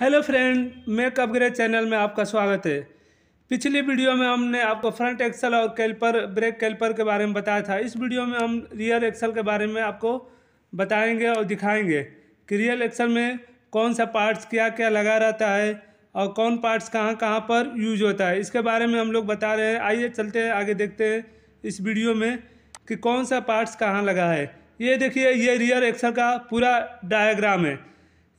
hello friend mech upgrade channel में आपका स्वागत है पिछली वीडियो में हमने आपको फ्रंट एक्सल और कैल्पर ब्रेक कैल्पर के बारे में बताया था इस वीडियो में हम रियर एक्सल के बारे में आपको बताएंगे और दिखाएंगे कि रियल एक्सल में कौन सा पार्ट्स क्या क्या लगा रहता है और कौन पार्ट्स कहाँ कहाँ पर यूज होता है इसके बारे में हम लोग बता रहे हैं आइए चलते हैं आगे देखते हैं इस वीडियो में कि कौन सा पार्ट्स कहाँ लगा है ये देखिए ये रियर एक्सल का पूरा डायग्राम है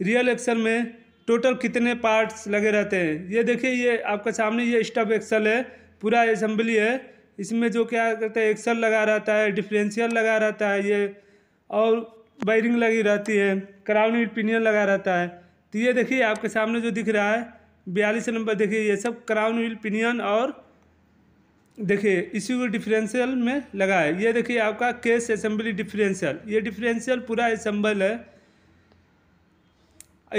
रियल एक्सल में टोटल कितने पार्ट्स लगे रहते हैं ये देखिए ये आपका सामने ये स्टब एक्सल है पूरा असम्बली है इसमें जो क्या करते हैं एक्सल लगा रहता है डिफरेंशियल लगा रहता है ये और वायरिंग लगी रहती है क्राउन पिनियन लगा रहता है तो ये देखिए आपके सामने जो दिख रहा है बयालीस नंबर देखिए ये सब क्राउन व्हील पिनियन और देखिए इसी को डिफरेंशियल में लगा है ये देखिए आपका केस असेंबली डिफरेंशियल ये डिफरेंशियल पूरा असेंबल है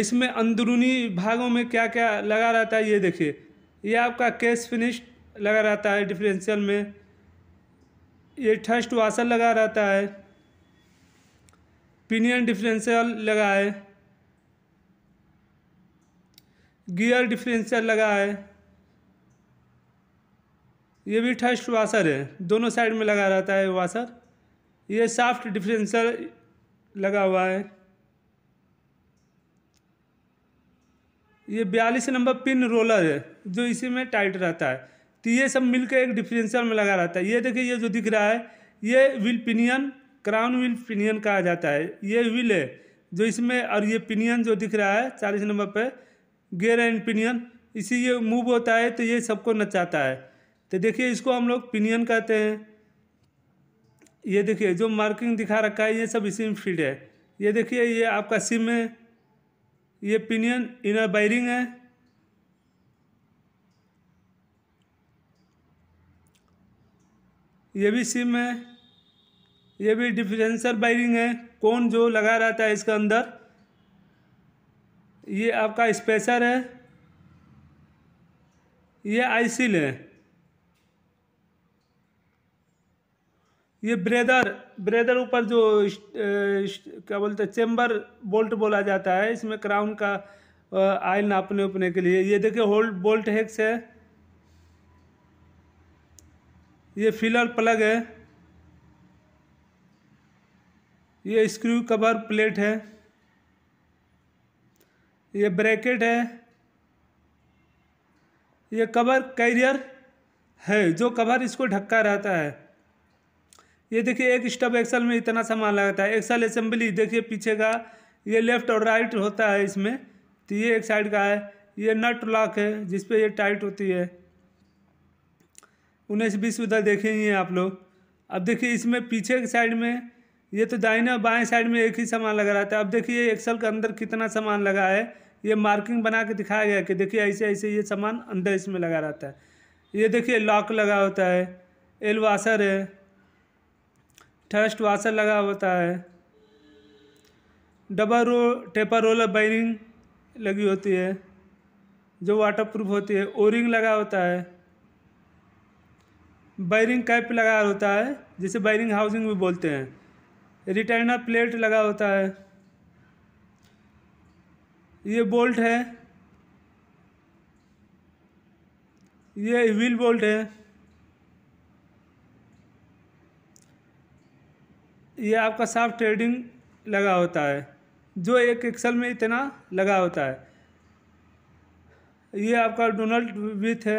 इसमें अंदरूनी भागों में क्या क्या लगा रहता है ये देखिए ये आपका केस फिनिश लगा रहता है डिफरेंशियल में ये थर्स्ट वाशर लगा रहता है पिनियन डिफरेंशियल लगा है गियर डिफरेंशियल लगा है ये भी थर्स्ट वाशर है दोनों साइड में लगा रहता है वाशर ये साफ्ट डिफरेंशियल लगा हुआ है ये बयालीस नंबर पिन रोलर है जो इसी में टाइट रहता है तो ये सब मिलकर एक डिफरेंशियल में लगा रहता है ये देखिए ये जो दिख रहा है ये wheel pinion crown wheel pinion कहा जाता है ये व्हील है जो इसमें और ये पिनियन जो दिख रहा है चालीस नंबर पे गेयर एंड पिनियन इसी ये मूव होता है तो ये सबको नचाता है तो देखिए इसको हम लोग पिनियन कहते हैं ये देखिए जो मार्किंग दिखा रखा है ये सब इसी में फीड है ये देखिए ये आपका सिम है ये पिनियन इनर बायरिंग है ये भी सिम है ये भी डिफेंसर बायरिंग है कौन जो लगा रहता है इसका अंदर ये आपका स्पेसर है ये आईसिल है ये ब्रेदर ब्रेदर ऊपर जो इस, इस, क्या बोलते हैं चेम्बर बोल्ट बोला जाता है इसमें क्राउन का आयल नापने उपने के लिए ये देखिए होल्ड बोल्ट हेक्स है ये फिलर प्लग है ये स्क्रू कवर प्लेट है ये ब्रैकेट है ये कवर कैरियर है जो कवर इसको ढक्का रहता है ये देखिए एक स्टब एक्सल में इतना सामान लगता है एक्सल असेंबली देखिए पीछे का ये लेफ्ट और राइट होता है इसमें तो ये एक साइड का है ये नट लॉक है जिसपे ये टाइट होती है उन्नीस बीस उधर देखे ही हैं आप लोग अब देखिए इसमें पीछे के साइड में ये तो दाहिने बाएँ साइड में एक ही सामान लगा रहा था अब देखिए एक्सल के अंदर कितना सामान लगा है ये मार्किंग बना के दिखाया गया कि देखिए ऐसे ऐसे ये सामान अंदर इसमें लगा रहता है ये देखिए लॉक लगा होता है एल वाशर है थर्स्ट वाशर लगा होता है double row taper roller bearing लगी होती है जो वाटर प्रूफ होती है ओरिंग लगा होता है बैरिंग कैप लगा होता है जिसे बैरिंग हाउसिंग भी बोलते हैं रिटर्नर प्लेट लगा होता है ये बोल्ट है ये व्हील बोल्ट है ये आपका साफ ट्रेडिंग लगा होता है जो एक एक्सल में इतना लगा होता है ये आपका डोनल्ड विथ है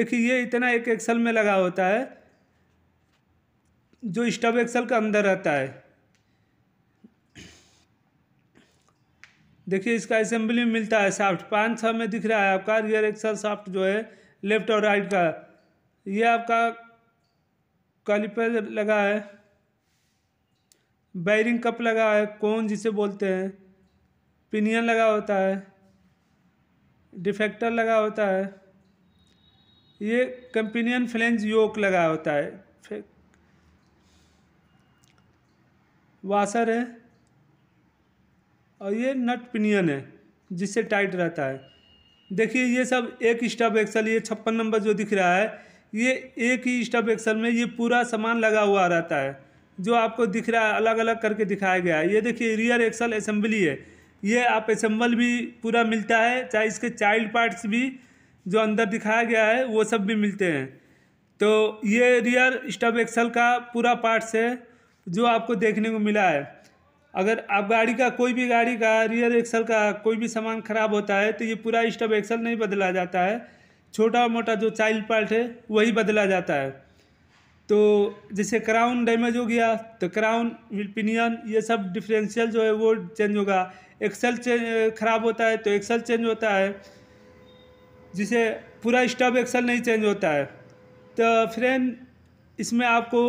देखिए ये इतना एक एक्सल में लगा होता है जो स्टब एक्सल का अंदर रहता है देखिए इसका असेंबली मिलता है साफ्ट पाँच छः में दिख रहा है आपका रियर एक्सल साफ्ट जो है लेफ्ट और राइट का ये आपका कैलिपर लगा है बैरिंग कप लगा है कौन जिसे बोलते हैं पिनियन लगा होता है डिफेक्टर लगा होता है ये कंपिनियन फ्लेंज योक लगा होता है वाशर है और ये नट पिनियन है जिससे टाइट रहता है देखिए ये सब एक स्टब एक्सल ये छप्पन नंबर जो दिख रहा है ये एक ही स्टब एक्सल में ये पूरा सामान लगा हुआ रहता है जो आपको दिख रहा है अलग अलग करके दिखाया गया है ये देखिए रियर एक्सल असम्बली है ये आप असम्बल भी पूरा मिलता है चाहे इसके चाइल्ड पार्ट्स भी जो अंदर दिखाया गया है वो सब भी मिलते हैं तो ये रियर स्टब एक्सल का पूरा पार्ट्स है जो आपको देखने को मिला है अगर आप गाड़ी का कोई भी गाड़ी का रियर एक्सल का कोई भी सामान ख़राब होता है तो ये पूरा स्टब एक्सल नहीं बदला जाता है छोटा मोटा जो चाइल्ड पार्ट है वही बदला जाता है तो जैसे क्राउन डैमेज हो गया तो क्राउन पिनियन ये सब डिफरेंशियल जो है वो चेंज होगा एक्सल खराब होता है तो एक्सल चेंज होता है जिसे पूरा स्टब एक्सल नहीं चेंज होता है तो फ्रेंड इसमें आपको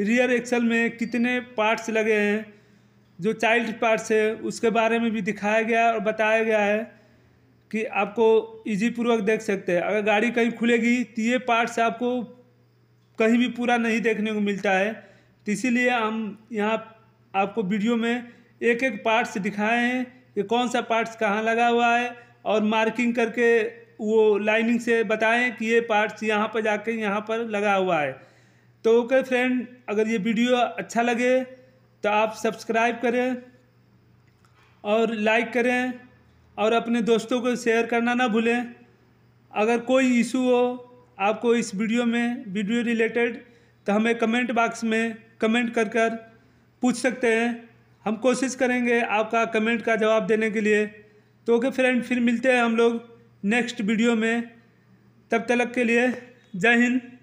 रियर एक्सल में कितने पार्ट्स लगे हैं जो चाइल्ड पार्ट्स है उसके बारे में भी दिखाया गया और बताया गया है कि आपको इजी पूर्वक देख सकते हैं अगर गाड़ी कहीं खुलेगी तो ये पार्ट्स आपको कहीं भी पूरा नहीं देखने को मिलता है तो इसीलिए हम यहाँ आपको वीडियो में एक एक पार्ट्स दिखाए हैं कि कौन सा पार्ट्स कहाँ लगा हुआ है और मार्किंग करके वो लाइनिंग से बताएं कि ये पार्ट्स यहाँ पर जाके यहाँ पर लगा हुआ है तो ओके फ्रेंड अगर ये वीडियो अच्छा लगे तो आप सब्सक्राइब करें और लाइक करें और अपने दोस्तों को शेयर करना ना भूलें अगर कोई इशू हो आपको इस वीडियो में वीडियो रिलेटेड तो हमें कमेंट बॉक्स में कमेंट कर कर पूछ सकते हैं हम कोशिश करेंगे आपका कमेंट का जवाब देने के लिए तो ओके फ्रेंड फिर मिलते हैं हम लोग नेक्स्ट वीडियो में तब तलक के लिए जय हिंद